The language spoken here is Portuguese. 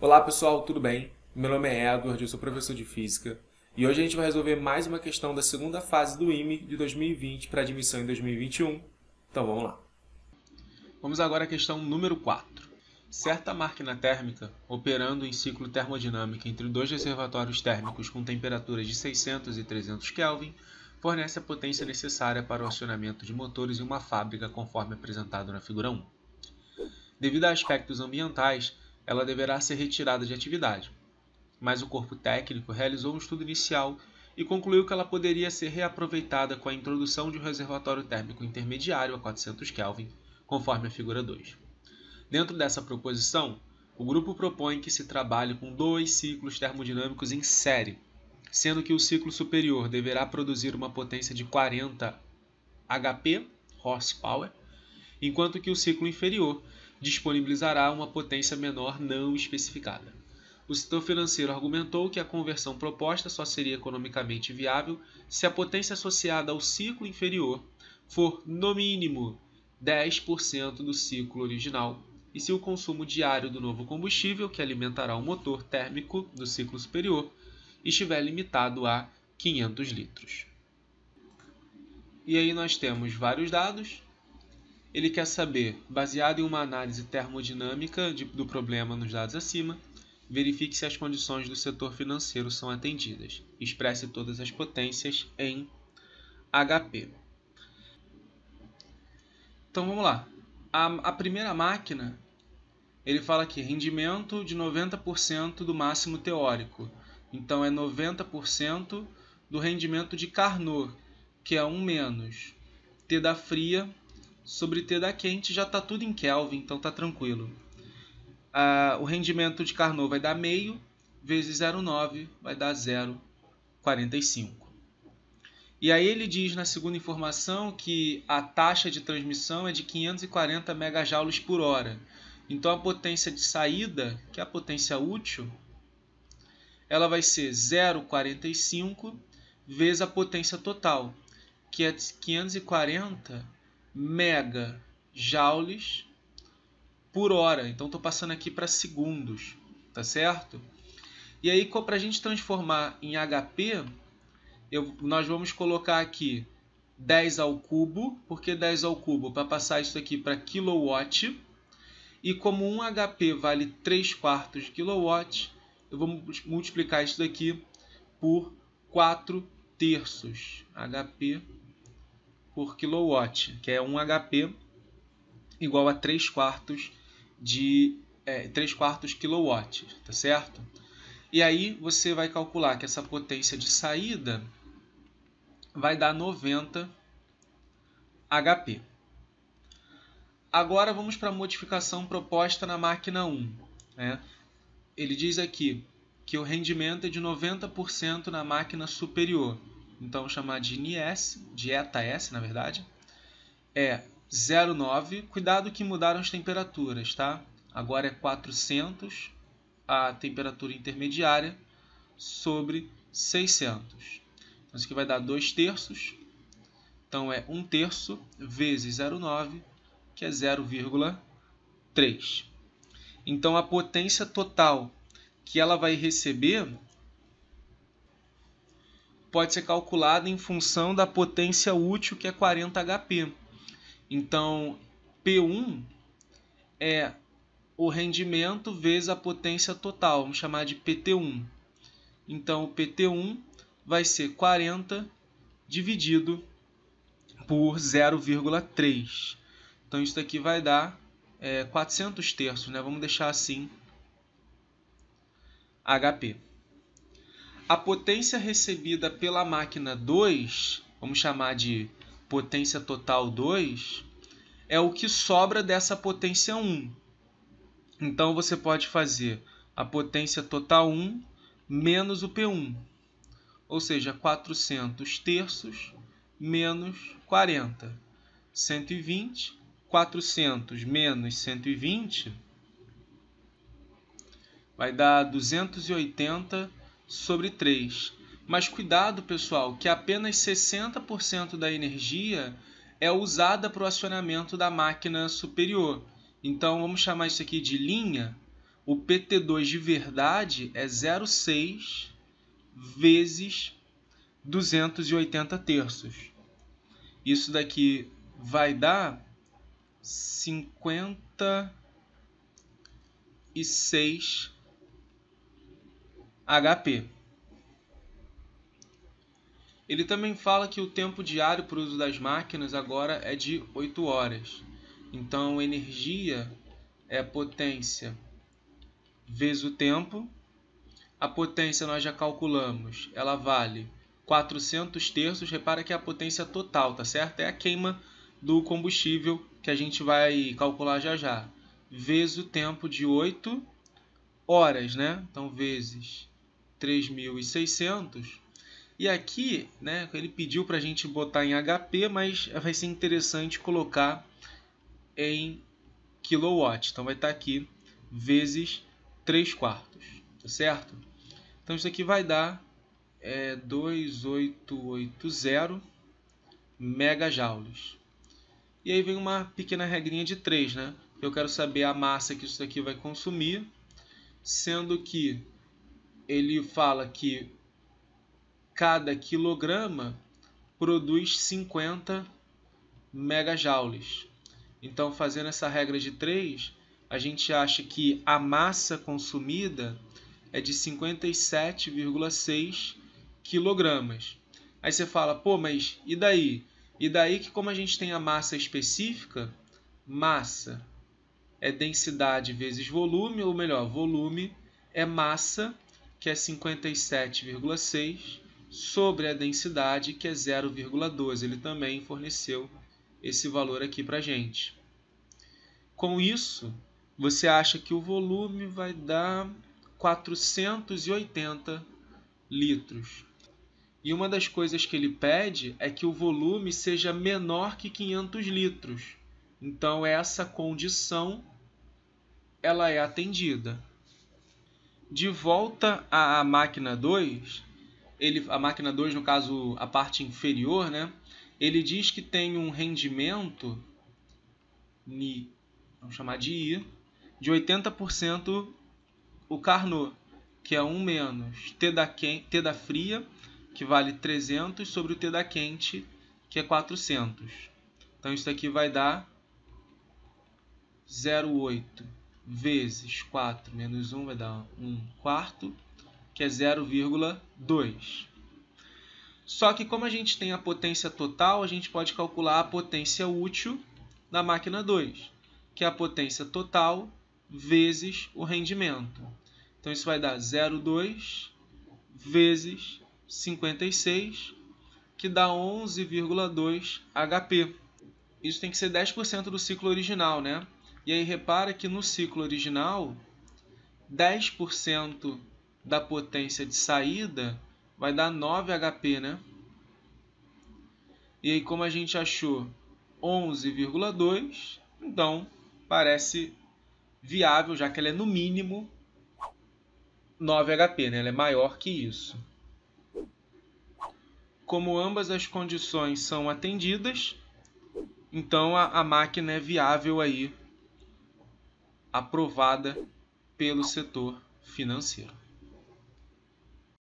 Olá pessoal, tudo bem? Meu nome é Edward, eu sou professor de Física e hoje a gente vai resolver mais uma questão da segunda fase do IME de 2020 para admissão em 2021. Então vamos lá. Vamos agora à questão número 4. Certa máquina térmica, operando em ciclo termodinâmico entre dois reservatórios térmicos com temperaturas de 600 e 300 Kelvin, fornece a potência necessária para o acionamento de motores em uma fábrica conforme apresentado na figura 1. Devido a aspectos ambientais, ela deverá ser retirada de atividade. Mas o corpo técnico realizou um estudo inicial e concluiu que ela poderia ser reaproveitada com a introdução de um reservatório térmico intermediário a 400 Kelvin, conforme a figura 2. Dentro dessa proposição, o grupo propõe que se trabalhe com dois ciclos termodinâmicos em série, sendo que o ciclo superior deverá produzir uma potência de 40 HP, horsepower, enquanto que o ciclo inferior disponibilizará uma potência menor não especificada. O setor financeiro argumentou que a conversão proposta só seria economicamente viável se a potência associada ao ciclo inferior for, no mínimo, 10% do ciclo original e se o consumo diário do novo combustível que alimentará o motor térmico do ciclo superior estiver limitado a 500 litros. E aí nós temos vários dados, ele quer saber, baseado em uma análise termodinâmica de, do problema nos dados acima, verifique se as condições do setor financeiro são atendidas. Expresse todas as potências em HP. Então vamos lá. A, a primeira máquina, ele fala aqui, rendimento de 90% do máximo teórico. Então é 90% do rendimento de Carnot, que é 1 menos. T da fria Sobre teda quente já está tudo em Kelvin, então está tranquilo. Ah, o rendimento de Carnot vai dar meio, vezes 0,9 vai dar 0,45. E aí ele diz na segunda informação que a taxa de transmissão é de 540 MJ por hora. Então a potência de saída, que é a potência útil, ela vai ser 0,45 vezes a potência total, que é 540 mega joules por hora. Então estou passando aqui para segundos, tá certo? E aí para a gente transformar em HP, eu, nós vamos colocar aqui 10 ao cubo, porque 10 ao cubo para passar isso aqui para kilowatt. E como 1 HP vale 3 quartos de kilowatt, eu vou multiplicar isso daqui por 4 terços. HP por kilowatt, que é 1 HP igual a 3 quartos de é, 3 quartos kilowatt, tá certo? E aí você vai calcular que essa potência de saída vai dar 90 HP. Agora vamos para a modificação proposta na máquina 1. Né? Ele diz aqui que o rendimento é de 90% na máquina superior então chamar de NIS, de ETA-S na verdade, é 09, cuidado que mudaram as temperaturas, tá? Agora é 400 a temperatura intermediária sobre 600. Então isso aqui vai dar 2 terços, então é 1 terço vezes 0,9, que é 0,3. Então a potência total que ela vai receber pode ser calculada em função da potência útil, que é 40 HP. Então, P1 é o rendimento vezes a potência total, vamos chamar de PT1. Então, o PT1 vai ser 40 dividido por 0,3. Então, isso aqui vai dar é, 400 terços, né? vamos deixar assim HP a potência recebida pela máquina 2, vamos chamar de potência total 2, é o que sobra dessa potência 1. Então você pode fazer a potência total 1 menos o P1, ou seja, 400 terços menos 40. 120, 400 menos 120 vai dar 280 sobre 3. Mas cuidado, pessoal, que apenas 60% da energia é usada para o acionamento da máquina superior. Então vamos chamar isso aqui de linha. O PT2 de verdade é 0,6 vezes 280 terços. Isso daqui vai dar 56 terços. HP. Ele também fala que o tempo diário para o uso das máquinas agora é de 8 horas. Então, energia é potência vezes o tempo. A potência nós já calculamos, ela vale 400 terços. Repara que é a potência total, tá certo? É a queima do combustível que a gente vai calcular já já. Vezes o tempo de 8 horas, né? Então, vezes 3600. E aqui, né, ele pediu para a gente botar em HP, mas vai ser interessante colocar em kilowatt. Então vai estar tá aqui vezes 3 quartos, tá certo? Então isso aqui vai dar é, 2880 megajoules. E aí vem uma pequena regrinha de 3, né? Eu quero saber a massa que isso aqui vai consumir, sendo que ele fala que cada quilograma produz 50 megajoules. Então, fazendo essa regra de 3, a gente acha que a massa consumida é de 57,6 quilogramas. Aí você fala, pô, mas e daí? E daí que como a gente tem a massa específica, massa é densidade vezes volume, ou melhor, volume é massa que é 57,6, sobre a densidade, que é 0,12. Ele também forneceu esse valor aqui para a gente. Com isso, você acha que o volume vai dar 480 litros. E uma das coisas que ele pede é que o volume seja menor que 500 litros. Então essa condição ela é atendida. De volta à máquina 2, ele, a máquina 2, no caso, a parte inferior, né? Ele diz que tem um rendimento, ni, vamos chamar de I, de 80% o Carnot, que é 1 menos T da, quente, T da fria, que vale 300, sobre o T da quente, que é 400. Então, isso aqui vai dar 0,8 vezes 4 menos 1 vai dar 1 quarto, que é 0,2. Só que como a gente tem a potência total, a gente pode calcular a potência útil da máquina 2, que é a potência total vezes o rendimento. Então isso vai dar 0,2 vezes 56, que dá 11,2 HP. Isso tem que ser 10% do ciclo original, né? E aí repara que no ciclo original, 10% da potência de saída vai dar 9 HP, né? E aí como a gente achou 11,2, então parece viável, já que ela é no mínimo 9 HP, né? ela é maior que isso. Como ambas as condições são atendidas, então a, a máquina é viável aí aprovada pelo setor financeiro.